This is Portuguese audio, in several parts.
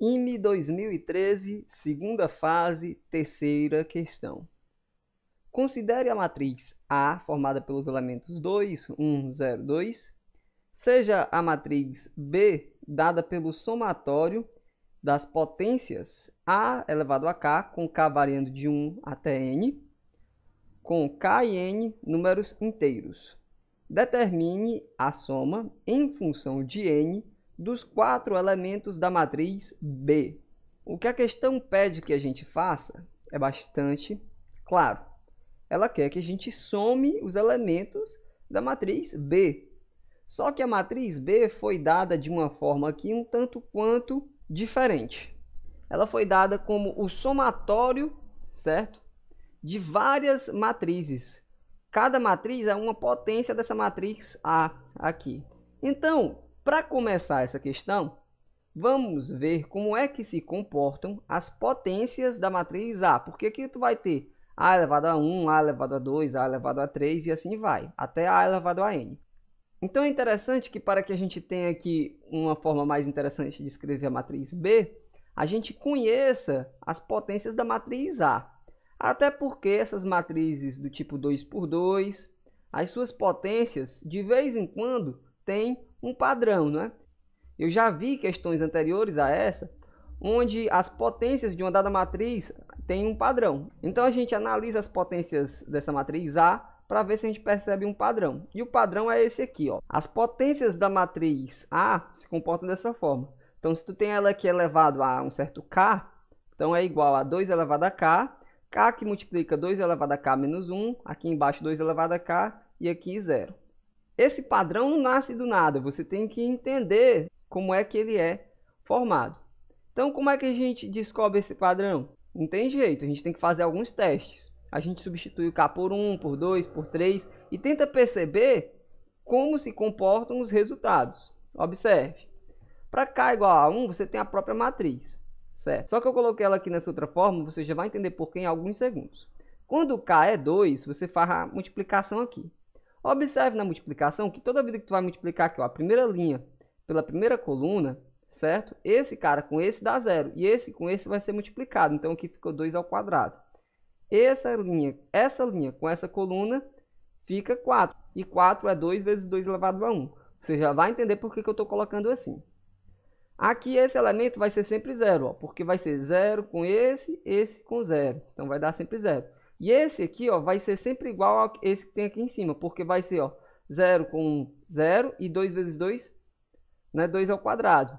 IME 2013, segunda fase, terceira questão. Considere a matriz A, formada pelos elementos 2, 1, 0, 2, seja a matriz B, dada pelo somatório das potências A elevado a K, com K variando de 1 até N, com K e N números inteiros. Determine a soma em função de N dos quatro elementos da matriz B. O que a questão pede que a gente faça é bastante claro. Ela quer que a gente some os elementos da matriz B. Só que a matriz B foi dada de uma forma aqui um tanto quanto diferente. Ela foi dada como o somatório, certo? De várias matrizes. Cada matriz é uma potência dessa matriz A aqui. Então, para começar essa questão, vamos ver como é que se comportam as potências da matriz A. Porque aqui tu vai ter A elevado a 1, A elevado a 2, A elevado a 3 e assim vai, até A elevado a N. Então é interessante que para que a gente tenha aqui uma forma mais interessante de escrever a matriz B, a gente conheça as potências da matriz A. Até porque essas matrizes do tipo 2 por 2, as suas potências, de vez em quando, tem um padrão, não é? Eu já vi questões anteriores a essa, onde as potências de uma dada matriz têm um padrão. Então a gente analisa as potências dessa matriz A para ver se a gente percebe um padrão. E o padrão é esse aqui, ó. As potências da matriz A se comportam dessa forma. Então se tu tem ela aqui elevado a um certo k, então é igual a 2 elevado a k, k que multiplica 2 elevado a k menos 1, aqui embaixo 2 elevado a k e aqui zero. Esse padrão não nasce do nada, você tem que entender como é que ele é formado. Então, como é que a gente descobre esse padrão? Não tem jeito, a gente tem que fazer alguns testes. A gente substitui o K por 1, por 2, por 3 e tenta perceber como se comportam os resultados. Observe. Para K igual a 1, você tem a própria matriz, certo? Só que eu coloquei ela aqui nessa outra forma, você já vai entender porquê em alguns segundos. Quando K é 2, você faz a multiplicação aqui. Observe na multiplicação que toda vida que tu vai multiplicar aqui, ó, a primeira linha pela primeira coluna, certo? Esse cara com esse dá zero e esse com esse vai ser multiplicado. Então aqui ficou 2 ao quadrado. Essa linha, essa linha com essa coluna fica 4. E 4 é 2 vezes 2 elevado a 1. Você já vai entender por que, que eu estou colocando assim. Aqui esse elemento vai ser sempre zero, ó, porque vai ser zero com esse, esse com zero. Então vai dar sempre zero. E esse aqui, ó, vai ser sempre igual a esse que tem aqui em cima, porque vai ser, ó, 0 com 0 e 2 vezes 2, né, 2 ao quadrado.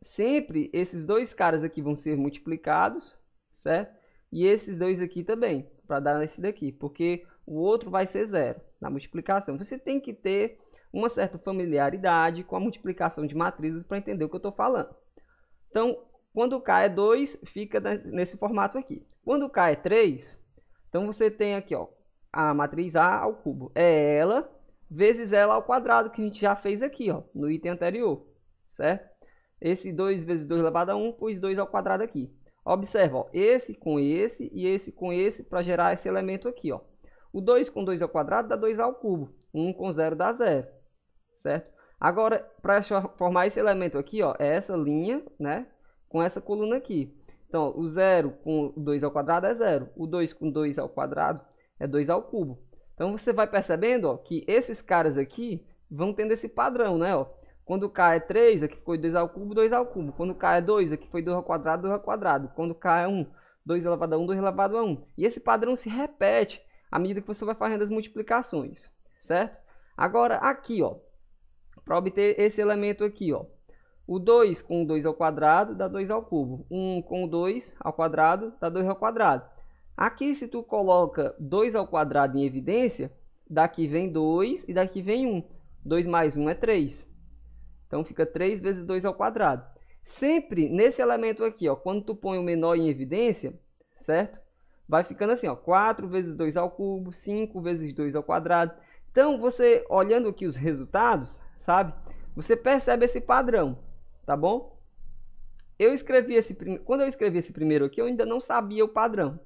Sempre esses dois caras aqui vão ser multiplicados, certo? E esses dois aqui também, para dar esse daqui, porque o outro vai ser zero na multiplicação. Você tem que ter uma certa familiaridade com a multiplicação de matrizes para entender o que eu estou falando. Então, quando K é 2, fica nesse formato aqui. Quando K é 3, então você tem aqui, ó, a matriz A ao cubo. É ela vezes ela ao quadrado, que a gente já fez aqui, ó, no item anterior, certo? Esse 2 vezes 2 elevado a 1, pus 2 ao quadrado aqui. Observa, ó, esse com esse e esse com esse para gerar esse elemento aqui, ó. O 2 com 2 ao quadrado dá 2 ao cubo. 1 com 0 dá 0, certo? Agora, para formar esse elemento aqui, ó, é essa linha, né, com essa coluna aqui. Então, o 0 com 2 ao quadrado é 0. O 2 com 2 ao quadrado é 2 ao cubo. Então, você vai percebendo ó, que esses caras aqui vão tendo esse padrão, né? Ó. Quando K é 3, aqui foi 2 ao cubo, 2 ao cubo. Quando K é 2, aqui foi 2 ao quadrado, 2 ao quadrado. Quando K é 1, 2 elevado a 1, 2 elevado a 1. E esse padrão se repete à medida que você vai fazendo as multiplicações, certo? Agora, aqui, ó, para obter esse elemento aqui, ó, o 2 com 2 ao quadrado dá 2 ao cubo. 1 com 2 ao quadrado dá 2 ao quadrado. Aqui, se tu coloca 2 ao quadrado em evidência, daqui vem 2 e daqui vem 1. 2 mais 1 é 3. Então, fica 3 vezes 2 ao quadrado. Sempre nesse elemento aqui, ó, quando tu põe o menor em evidência, certo? Vai ficando assim, ó, 4 vezes 2 ao cubo, 5 vezes 2 ao quadrado. Então, você olhando aqui os resultados, sabe? Você percebe esse padrão tá bom? Eu escrevi esse quando eu escrevi esse primeiro aqui, eu ainda não sabia o padrão,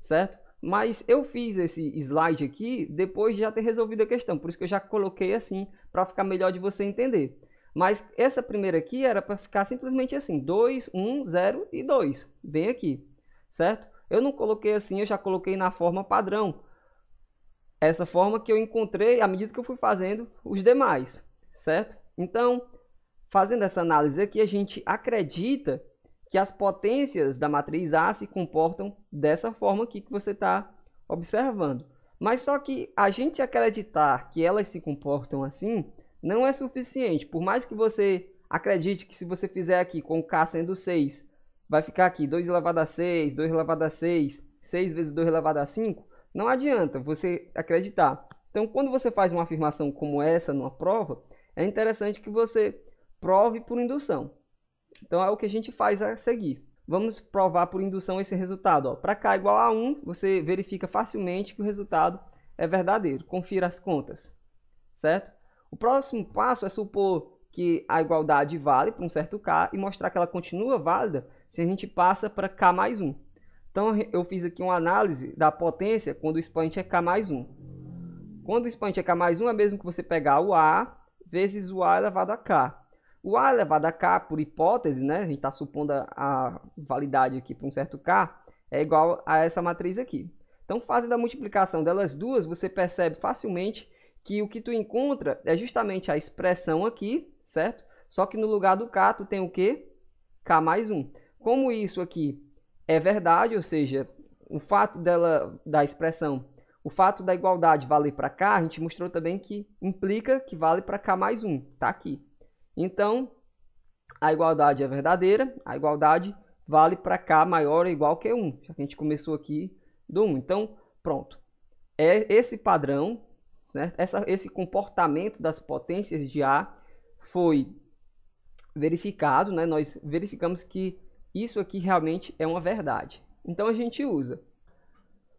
certo? Mas eu fiz esse slide aqui depois de já ter resolvido a questão, por isso que eu já coloquei assim para ficar melhor de você entender. Mas essa primeira aqui era para ficar simplesmente assim, 2, 1, 0 e 2, bem aqui, certo? Eu não coloquei assim, eu já coloquei na forma padrão. Essa forma que eu encontrei à medida que eu fui fazendo os demais, certo? Então, Fazendo essa análise aqui, a gente acredita que as potências da matriz A se comportam dessa forma aqui que você está observando. Mas só que a gente acreditar que elas se comportam assim não é suficiente. Por mais que você acredite que se você fizer aqui com K sendo 6, vai ficar aqui 2 elevado a 6, 2 elevado a 6, 6 vezes 2 elevado a 5, não adianta você acreditar. Então, quando você faz uma afirmação como essa numa prova, é interessante que você prove por indução. Então é o que a gente faz a seguir. Vamos provar por indução esse resultado. Para k igual a 1, você verifica facilmente que o resultado é verdadeiro. Confira as contas, certo? O próximo passo é supor que a igualdade vale para um certo k e mostrar que ela continua válida se a gente passa para k mais 1. Então eu fiz aqui uma análise da potência quando o expoente é k mais 1. Quando o expoente é k mais 1, é mesmo que você pegar o a vezes o a elevado a k. O A elevado a K, por hipótese, né, a gente está supondo a validade aqui para um certo K, é igual a essa matriz aqui. Então, fazendo a multiplicação delas duas, você percebe facilmente que o que tu encontra é justamente a expressão aqui, certo? Só que no lugar do K, tu tem o quê? K mais 1. Como isso aqui é verdade, ou seja, o fato dela, da expressão, o fato da igualdade valer para K, a gente mostrou também que implica que vale para K mais 1, tá aqui. Então, a igualdade é verdadeira, a igualdade vale para k maior ou igual que 1, já que a gente começou aqui do 1. Então, pronto. É esse padrão, né? Essa, esse comportamento das potências de A foi verificado, né? nós verificamos que isso aqui realmente é uma verdade. Então, a gente usa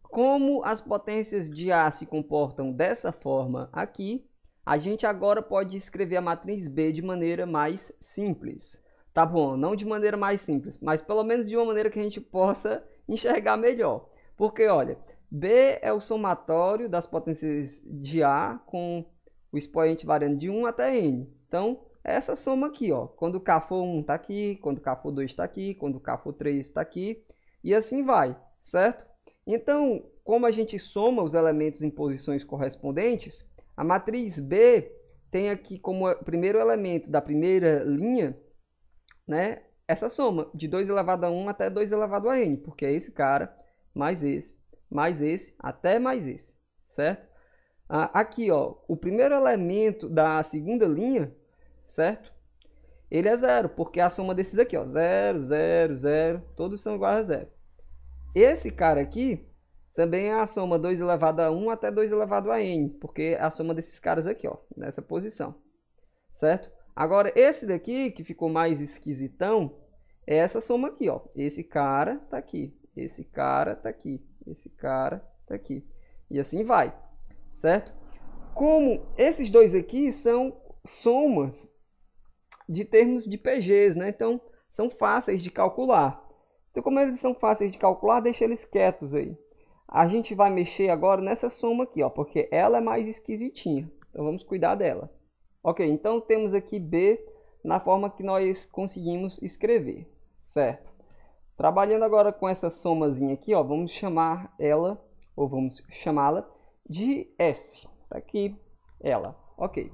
como as potências de A se comportam dessa forma aqui, a gente agora pode escrever a matriz B de maneira mais simples. Tá bom, não de maneira mais simples, mas pelo menos de uma maneira que a gente possa enxergar melhor. Porque, olha, B é o somatório das potências de A com o expoente variando de 1 até N. Então, é essa soma aqui, ó. Quando K for 1 está aqui, quando K for 2 está aqui, quando K for 3 está aqui, e assim vai, certo? Então, como a gente soma os elementos em posições correspondentes, a matriz B tem aqui como eh, primeiro elemento da primeira linha, né, essa soma de 2 elevado a 1 até 2 elevado a n, porque é esse cara, mais esse, mais esse, até mais esse, certo? Aqui, ó, o primeiro elemento da segunda linha, certo? Ele é zero, porque é a soma desses aqui, ó, zero, zero, zero, todos são iguais a zero. Esse cara aqui também é a soma 2 elevado a 1 até 2 elevado a n, porque é a soma desses caras aqui, ó, nessa posição, certo? Agora, esse daqui, que ficou mais esquisitão, é essa soma aqui, ó. Esse cara tá aqui, esse cara tá aqui, esse cara tá aqui. E assim vai, certo? Como esses dois aqui são somas de termos de PGs, né? Então, são fáceis de calcular. Então, como eles são fáceis de calcular, deixa eles quietos aí, a gente vai mexer agora nessa soma aqui, ó, porque ela é mais esquisitinha. Então vamos cuidar dela. Ok, então temos aqui B na forma que nós conseguimos escrever, certo? Trabalhando agora com essa somazinha aqui, ó, vamos chamar ela, ou vamos chamá-la de S. Tá aqui, ela. Ok.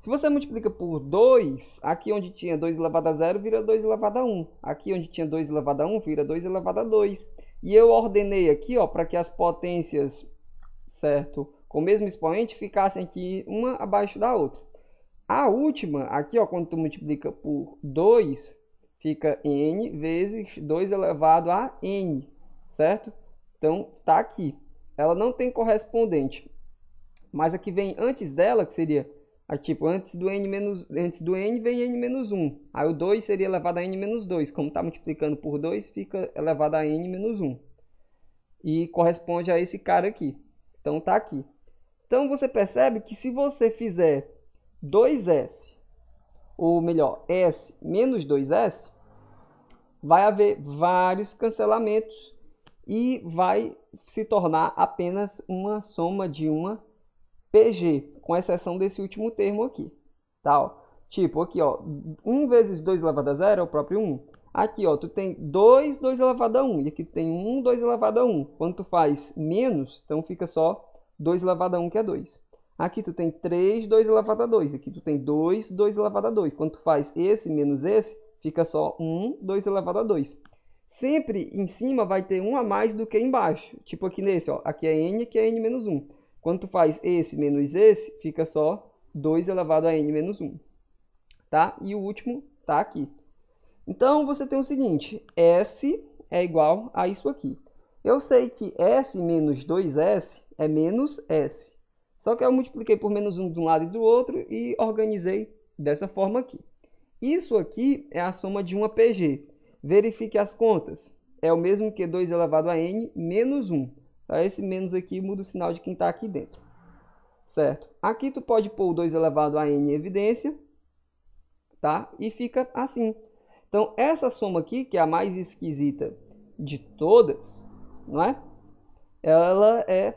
Se você multiplica por 2, aqui onde tinha 2 elevado a 0 vira 2 elevado a 1. Aqui onde tinha 2 elevado a 1 vira 2 elevado a 2. E eu ordenei aqui, ó, para que as potências, certo, com o mesmo expoente, ficassem aqui uma abaixo da outra. A última, aqui, ó, quando tu multiplica por 2, fica n vezes 2 elevado a n, certo? Então, tá aqui. Ela não tem correspondente. Mas a que vem antes dela, que seria Aí, tipo, antes do, n menos, antes do n vem n menos 1. Aí o 2 seria elevado a n menos 2. Como está multiplicando por 2, fica elevado a n menos 1. E corresponde a esse cara aqui. Então está aqui. Então você percebe que se você fizer 2s, ou melhor, s menos 2s, vai haver vários cancelamentos e vai se tornar apenas uma soma de uma PG com exceção desse último termo aqui, tá? Ó. Tipo, aqui, ó, 1 vezes 2 elevado a zero é o próprio 1. Aqui, ó, tu tem 2, 2 elevado a 1, e aqui tu tem 1, 2 elevado a 1. Quando tu faz menos, então fica só 2 elevado a 1, que é 2. Aqui tu tem 3, 2 elevado a 2. Aqui tu tem 2, 2 elevado a 2. Quando tu faz esse menos esse, fica só 1, 2 elevado a 2. Sempre em cima vai ter 1 a mais do que embaixo. Tipo aqui nesse, ó. Aqui é n, aqui é n menos 1. Quando tu faz esse menos esse, fica só 2 elevado a n menos 1. Tá? E o último está aqui. Então, você tem o seguinte, S é igual a isso aqui. Eu sei que S menos 2S é menos S. Só que eu multipliquei por menos 1 de um lado e do outro e organizei dessa forma aqui. Isso aqui é a soma de uma PG. Verifique as contas. É o mesmo que 2 elevado a n menos 1. Tá? Esse menos aqui muda o sinal de quem está aqui dentro. Certo? Aqui tu pode pôr o 2 elevado a n em evidência, tá? E fica assim. Então, essa soma aqui, que é a mais esquisita de todas, não é? Ela é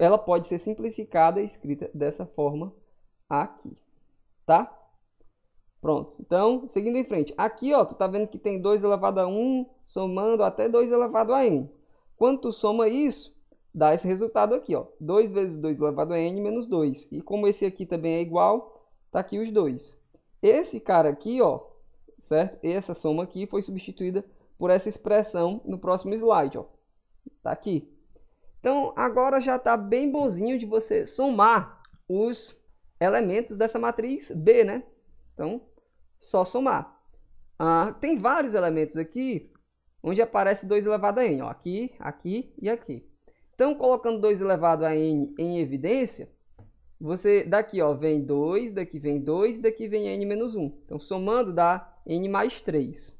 ela pode ser simplificada e escrita dessa forma aqui, tá? Pronto. Então, seguindo em frente. Aqui, ó, tu tá vendo que tem 2 elevado a 1 somando até 2 elevado a n. Quanto soma isso, dá esse resultado aqui, ó. 2 vezes 2 elevado a n menos 2. E como esse aqui também é igual, tá aqui os dois. Esse cara aqui, ó, certo? E essa soma aqui foi substituída por essa expressão no próximo slide, ó. Tá aqui. Então, agora já está bem bonzinho de você somar os elementos dessa matriz B, né? Então, só somar. Ah, tem vários elementos aqui onde aparece 2 elevado a n, ó, aqui, aqui e aqui. Então, colocando 2 elevado a n em evidência, você daqui ó, vem 2, daqui vem 2, daqui vem n menos 1. Então, somando dá n mais 3.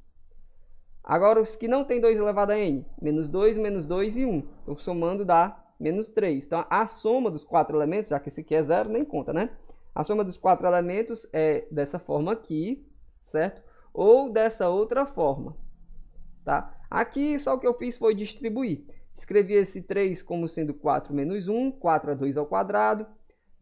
Agora, os que não tem 2 elevado a n, menos 2, menos 2 e 1. Então, somando dá menos 3. Então, a soma dos quatro elementos, já que esse aqui é zero, nem conta, né? A soma dos quatro elementos é dessa forma aqui, certo? Ou dessa outra forma. Tá? Aqui só o que eu fiz foi distribuir. Escrevi esse 3 como sendo 4 menos 1, 4 é 2 ao quadrado,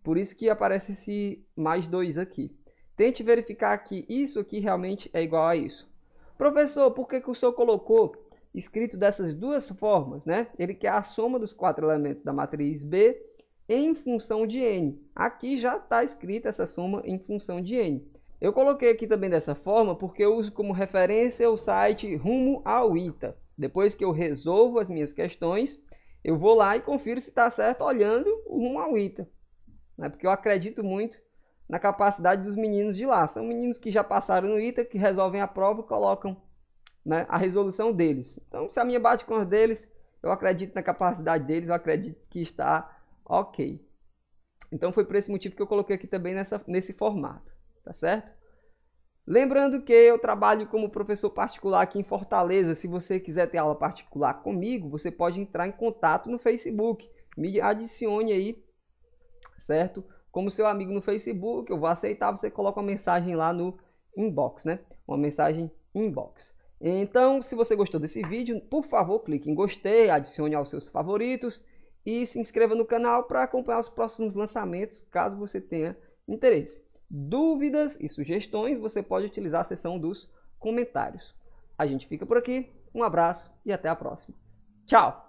por isso que aparece esse mais 2 aqui. Tente verificar que isso aqui realmente é igual a isso. Professor, por que, que o senhor colocou escrito dessas duas formas? Né? Ele quer a soma dos quatro elementos da matriz B em função de n. Aqui já está escrita essa soma em função de n. Eu coloquei aqui também dessa forma porque eu uso como referência o site Rumo ao ITA. Depois que eu resolvo as minhas questões, eu vou lá e confiro se está certo olhando o Rumo ao ITA. Né? Porque eu acredito muito na capacidade dos meninos de lá. São meninos que já passaram no ITA, que resolvem a prova e colocam né, a resolução deles. Então, se a minha bate com a deles, eu acredito na capacidade deles, eu acredito que está ok. Então, foi por esse motivo que eu coloquei aqui também nessa, nesse formato tá certo? Lembrando que eu trabalho como professor particular aqui em Fortaleza. Se você quiser ter aula particular comigo, você pode entrar em contato no Facebook. Me adicione aí, certo? Como seu amigo no Facebook, eu vou aceitar. Você coloca uma mensagem lá no inbox, né? Uma mensagem inbox. Então, se você gostou desse vídeo, por favor, clique em gostei, adicione aos seus favoritos e se inscreva no canal para acompanhar os próximos lançamentos, caso você tenha interesse dúvidas e sugestões, você pode utilizar a seção dos comentários. A gente fica por aqui, um abraço e até a próxima. Tchau!